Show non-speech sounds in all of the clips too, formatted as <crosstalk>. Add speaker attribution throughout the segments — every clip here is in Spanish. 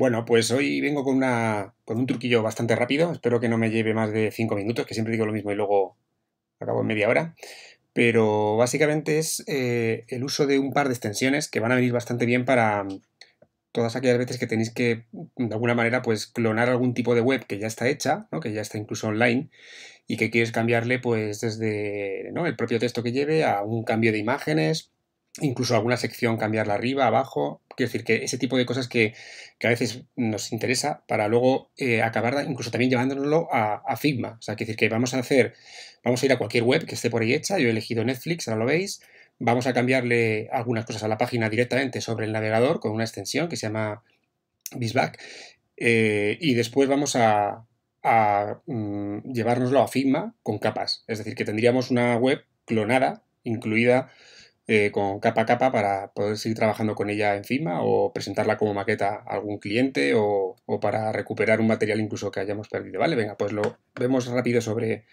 Speaker 1: Bueno, pues hoy vengo con, una, con un truquillo bastante rápido. Espero que no me lleve más de cinco minutos, que siempre digo lo mismo y luego acabo en media hora. Pero básicamente es eh, el uso de un par de extensiones que van a venir bastante bien para mm, todas aquellas veces que tenéis que, mm, de alguna manera, pues clonar algún tipo de web que ya está hecha, que ya está incluso online, y que quieres cambiarle pues desde el propio texto que lleve a un cambio de imágenes incluso alguna sección cambiarla arriba, abajo. Quiero decir que ese tipo de cosas que, que a veces nos interesa para luego eh, acabar incluso también llevándonoslo a, a Figma. O sea, quiero decir que vamos a hacer, vamos a ir a cualquier web que esté por ahí hecha. Yo he elegido Netflix, ahora lo veis. Vamos a cambiarle algunas cosas a la página directamente sobre el navegador con una extensión que se llama Bisback. Eh, y después vamos a, mm, llevárnoslo a Figma con capas. Es decir, que tendríamos una web clonada, incluida eh, con capa a capa para poder seguir trabajando con ella encima o presentarla como maqueta a algún cliente o, para recuperar un material incluso que hayamos perdido. Vale, venga, pues lo vemos rápido sobre,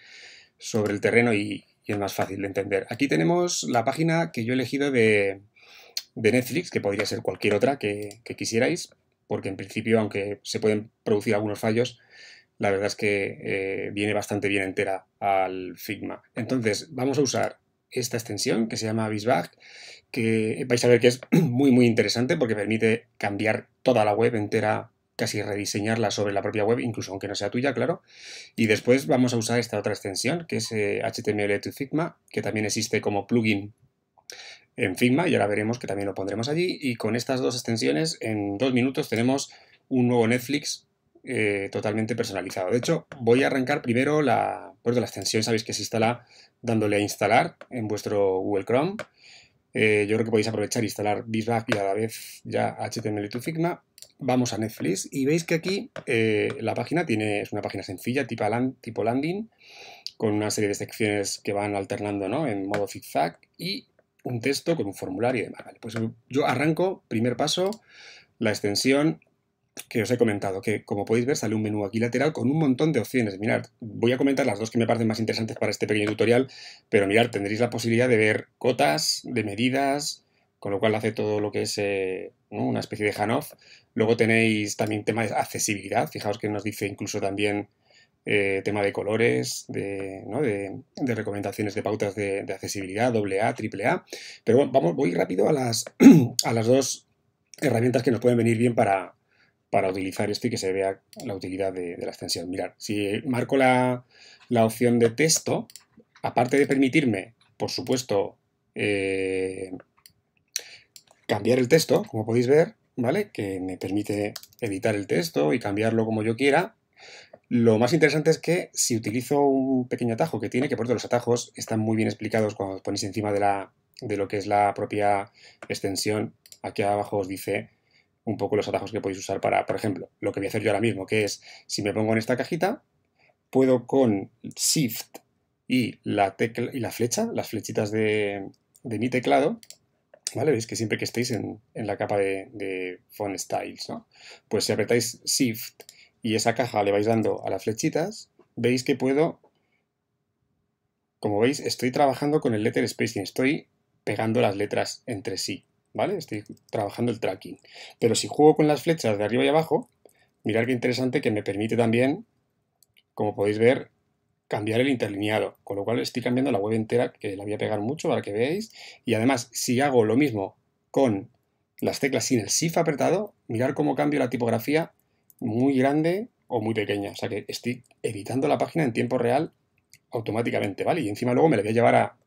Speaker 1: sobre el terreno y, es más fácil de entender. Aquí tenemos la página que yo he elegido de, Netflix, que podría ser cualquier otra que, quisierais, porque en principio, aunque se pueden producir algunos fallos, la verdad es que eh, viene bastante bien entera al Figma. Entonces, vamos a usar esta extensión que se llama Bisbach, que vais a ver que es <clears throat> muy muy interesante porque permite cambiar toda la web entera, casi rediseñarla sobre la propia web, incluso aunque no sea tuya, claro. Y después vamos a usar esta otra extensión, que es HTML eh, to Figma, que también existe como plugin en Figma y ahora veremos que también lo pondremos allí. Y con estas dos extensiones, en dos minutos tenemos un nuevo Netflix eh, totalmente personalizado. De hecho, voy a arrancar primero la, de La extensión sabéis que se instala dándole a instalar en vuestro Google Chrome. Eh, yo creo que podéis aprovechar e instalar Bitback y a la vez ya HTML to Figma. Vamos a Netflix y veis que aquí eh, la página tiene, es una página sencilla, tipo, landing, con una serie de secciones que van alternando ¿no? en modo zigzag y un texto con un formulario y demás. pues yo arranco, primer paso, la extensión que os he comentado, que como podéis ver sale un menú aquí lateral con un montón de opciones. Mirad, voy a comentar las dos que me parecen más interesantes para este pequeño tutorial, pero mirad, tendréis la posibilidad de ver cotas, de medidas, con lo cual hace todo lo que es eh, una especie de Hanoff. Luego tenéis también tema de accesibilidad, fijaos que nos dice incluso también eh, tema de colores, de, recomendaciones de pautas de, de accesibilidad, AA, AAA. Pero bueno, vamos, voy rápido a las, <clears throat> a las dos herramientas que nos pueden venir bien para, para utilizar esto y que se vea la utilidad de, la extensión. Mirad, si marco la, opción de texto, aparte de permitirme, por supuesto, eh, cambiar el texto, como podéis ver, ¿vale? Que me permite editar el texto y cambiarlo como yo quiera. Lo más interesante es que si utilizo un pequeño atajo que tiene, que por eso los atajos están muy bien explicados cuando os ponéis encima de, de lo que es la propia extensión, aquí abajo os dice un poco los atajos que podéis usar para, por ejemplo, lo que voy a hacer yo ahora mismo, que es, si me pongo en esta cajita, puedo con Shift y la, tecla, y la flecha, las flechitas de, mi teclado, ¿vale? Veis que siempre que estéis en, la capa de, de, Font Styles, ¿no? Pues si apretáis Shift y esa caja le vais dando a las flechitas, veis que puedo, como veis, estoy trabajando con el letter spacing, estoy pegando las letras entre sí, ¿vale? Estoy trabajando el tracking. Pero si juego con las flechas de arriba y abajo, mirad qué interesante que me permite también, como podéis ver, cambiar el interlineado. Con lo cual estoy cambiando la web entera, que la voy a pegar mucho para que veáis. Y además, si hago lo mismo con las teclas sin el shift apretado, mirad cómo cambio la tipografía muy grande o muy pequeña. O sea que estoy editando la página en tiempo real automáticamente, ¿vale? Y encima luego me la voy a llevar a,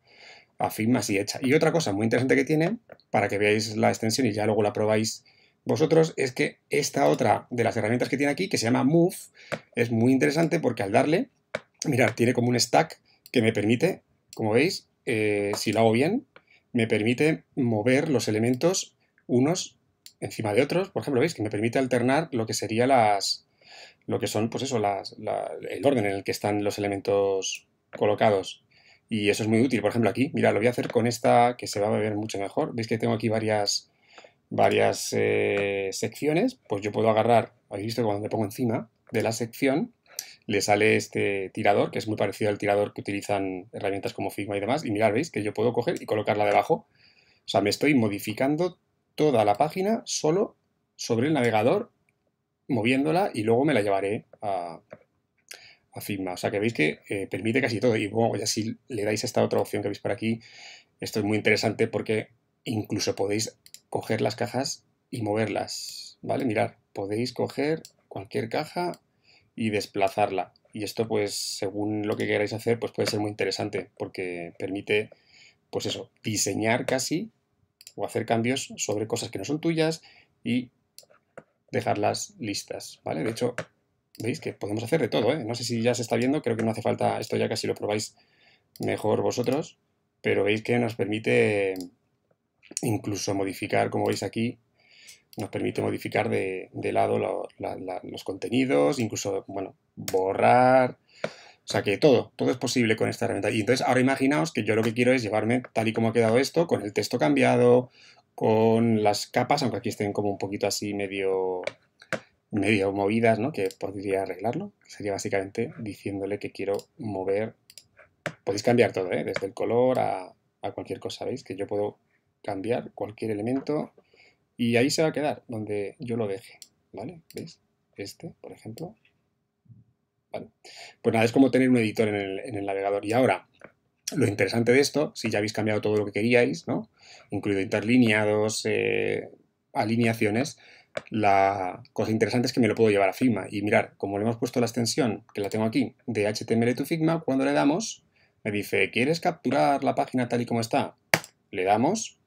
Speaker 1: afirma así hecha. Y otra cosa muy interesante que tiene, para que veáis la extensión y ya luego la probáis vosotros, es que esta otra de las herramientas que tiene aquí, que se llama Move, es muy interesante porque al darle, mirad, tiene como un stack que me permite, como veis, eh, si lo hago bien, me permite mover los elementos unos encima de otros, por ejemplo, veis que me permite alternar lo que sería las, lo que son, pues eso, el orden en el que están los elementos colocados. Y eso es muy útil. Por ejemplo, aquí, mira, lo voy a hacer con esta que se va a ver mucho mejor. Veis que tengo aquí varias, varias eh, secciones. Pues yo puedo agarrar, habéis visto cuando me pongo encima de la sección, le sale este tirador, que es muy parecido al tirador que utilizan herramientas como Figma y demás. Y mirad, veis que yo puedo coger y colocarla debajo. O sea, me estoy modificando toda la página solo sobre el navegador, moviéndola y luego me la llevaré a, o sea que veis que eh, permite casi todo. Y bueno, ya si le dais esta otra opción que veis por aquí, esto es muy interesante porque incluso podéis coger las cajas y moverlas. ¿Vale? Mirad, podéis coger cualquier caja y desplazarla. Y esto, pues, según lo que queráis hacer, pues puede ser muy interesante porque permite, pues eso, diseñar casi o hacer cambios sobre cosas que no son tuyas y dejarlas listas, ¿vale? De hecho, veis que podemos hacer de todo, ¿eh? No sé si ya se está viendo, creo que no hace falta esto ya casi lo probáis mejor vosotros, pero veis que nos permite incluso modificar, como veis aquí, nos permite modificar de, lado los contenidos, incluso, bueno, borrar, o sea que todo, todo es posible con esta herramienta. Y entonces ahora imaginaos que yo lo que quiero es llevarme tal y como ha quedado esto, con el texto cambiado, con las capas, aunque aquí estén como un poquito así medio medio movidas, ¿no? Que podría arreglarlo. Sería básicamente diciéndole que quiero mover... Podéis cambiar todo, ¿eh? Desde el color a, cualquier cosa, ¿veis? Que yo puedo cambiar cualquier elemento y ahí se va a quedar, donde yo lo deje, ¿vale? ¿Veis? Este, por ejemplo. ¿Vale? Pues nada, es como tener un editor en el, navegador. Y ahora, lo interesante de esto, si ya habéis cambiado todo lo que queríais, ¿no? Incluido interlineados, eh, alineaciones, la cosa interesante es que me lo puedo llevar a Figma. Y mirar, como le hemos puesto la extensión, que la tengo aquí, de HTML to Figma, cuando le damos, me dice, ¿quieres capturar la página tal y como está? Le damos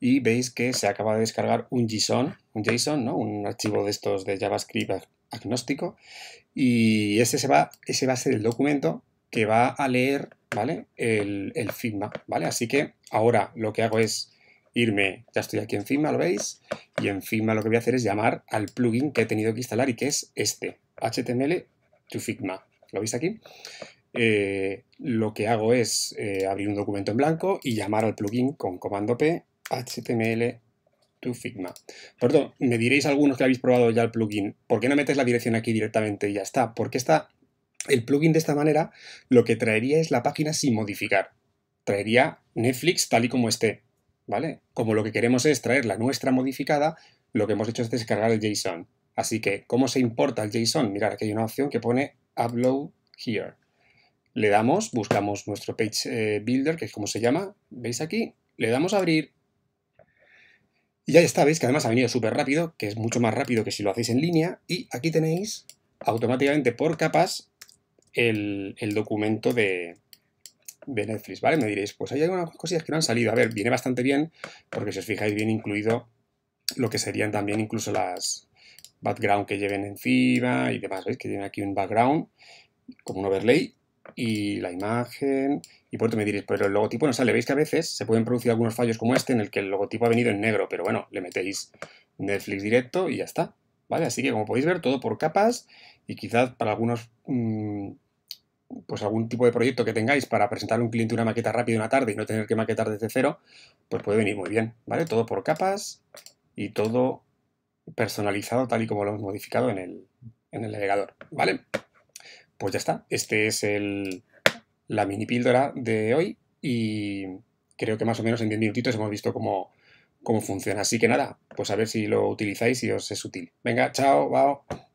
Speaker 1: y veis que se acaba de descargar un JSON, un JSON, ¿no? Un archivo de estos de JavaScript agnóstico. Y ese, se va, ese va a ser el documento que va a leer, ¿vale? El, el Figma, ¿vale? Así que ahora lo que hago es irme, ya estoy aquí encima, ¿lo veis? Y encima lo que voy a hacer es llamar al plugin que he tenido que instalar y que es este, HTML to Figma. ¿Lo veis aquí? Eh, lo que hago es eh, abrir un documento en blanco y llamar al plugin con comando P HTML to Figma. Por tanto, me diréis algunos que habéis probado ya el plugin, ¿por qué no metes la dirección aquí directamente y ya está? Porque está el plugin de esta manera lo que traería es la página sin modificar. Traería Netflix tal y como esté. ¿vale? Como lo que queremos es traer la nuestra modificada, lo que hemos hecho es descargar el JSON. Así que, ¿cómo se importa el JSON? Mirad, aquí hay una opción que pone Upload Here. Le damos, buscamos nuestro Page eh, Builder, que es como se llama, ¿veis aquí? Le damos a abrir y ya está, veis que además ha venido súper rápido, que es mucho más rápido que si lo hacéis en línea. Y aquí tenéis automáticamente por capas el, el documento de, de Netflix, ¿vale? Me diréis, pues hay algunas cosillas que no han salido. A ver, viene bastante bien, porque si os fijáis, bien, incluido lo que serían también incluso las background que lleven encima y demás, ¿veis? Que tienen aquí un background como un overlay y la imagen. Y por otro me diréis, pero el logotipo no sale. Veis que a veces se pueden producir algunos fallos como este en el que el logotipo ha venido en negro, pero bueno, le metéis Netflix directo y ya está. ¿Vale? Así que como podéis ver, todo por capas y quizás para algunos mm, pues algún tipo de proyecto que tengáis para presentar a un cliente una maqueta rápida una tarde y no tener que maquetar desde cero, pues puede venir muy bien, ¿vale? Todo por capas y todo personalizado tal y como lo hemos modificado en el, en navegador, ¿vale? Pues ya está, este es el, la mini píldora de hoy y creo que más o menos en 10 minutitos hemos visto cómo, funciona. Así que nada, pues a ver si lo utilizáis y os es útil. Venga, chao, bao.